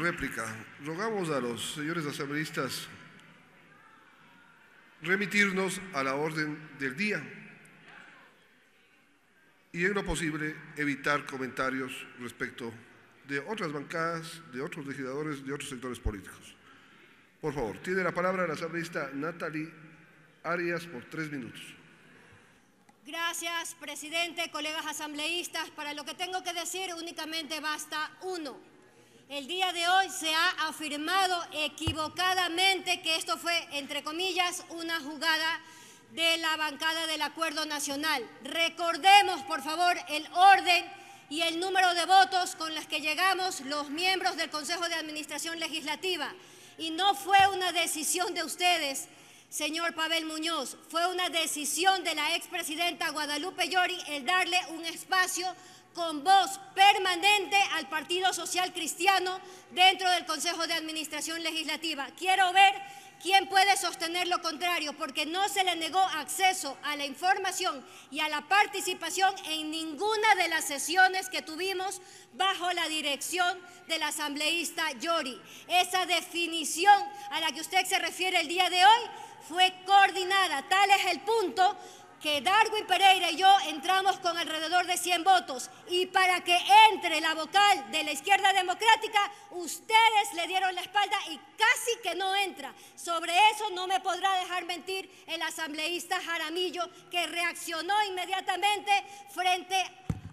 réplica. Rogamos a los señores asambleístas remitirnos a la orden del día y en lo posible evitar comentarios respecto de otras bancadas, de otros legisladores, de otros sectores políticos. Por favor, tiene la palabra la asambleísta Natalie Arias por tres minutos. Gracias, presidente, colegas asambleístas. Para lo que tengo que decir únicamente basta uno. El día de hoy se ha afirmado equivocadamente que esto fue, entre comillas, una jugada de la bancada del Acuerdo Nacional. Recordemos, por favor, el orden y el número de votos con los que llegamos los miembros del Consejo de Administración Legislativa. Y no fue una decisión de ustedes, señor Pavel Muñoz, fue una decisión de la expresidenta Guadalupe Llori el darle un espacio con voz permanente al Partido Social Cristiano dentro del Consejo de Administración Legislativa. Quiero ver quién puede sostener lo contrario, porque no se le negó acceso a la información y a la participación en ninguna de las sesiones que tuvimos bajo la dirección del asambleísta Yori. Esa definición a la que usted se refiere el día de hoy fue coordinada, tal es el punto que Darwin Pereira y yo entramos con alrededor de 100 votos y para que entre la vocal de la izquierda democrática, ustedes le dieron la espalda y casi que no entra. Sobre eso no me podrá dejar mentir el asambleísta Jaramillo, que reaccionó inmediatamente frente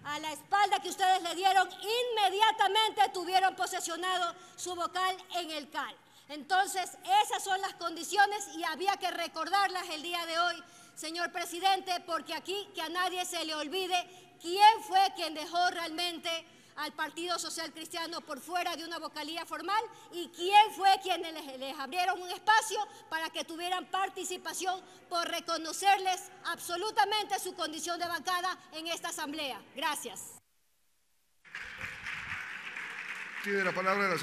a la espalda que ustedes le dieron, inmediatamente tuvieron posesionado su vocal en el CAL. Entonces, esas son las condiciones y había que recordarlas el día de hoy Señor presidente, porque aquí que a nadie se le olvide quién fue quien dejó realmente al Partido Social Cristiano por fuera de una vocalía formal y quién fue quien les, abrieron un espacio para que tuvieran participación por reconocerles absolutamente su condición de bancada en esta asamblea. Gracias. Tiene la palabra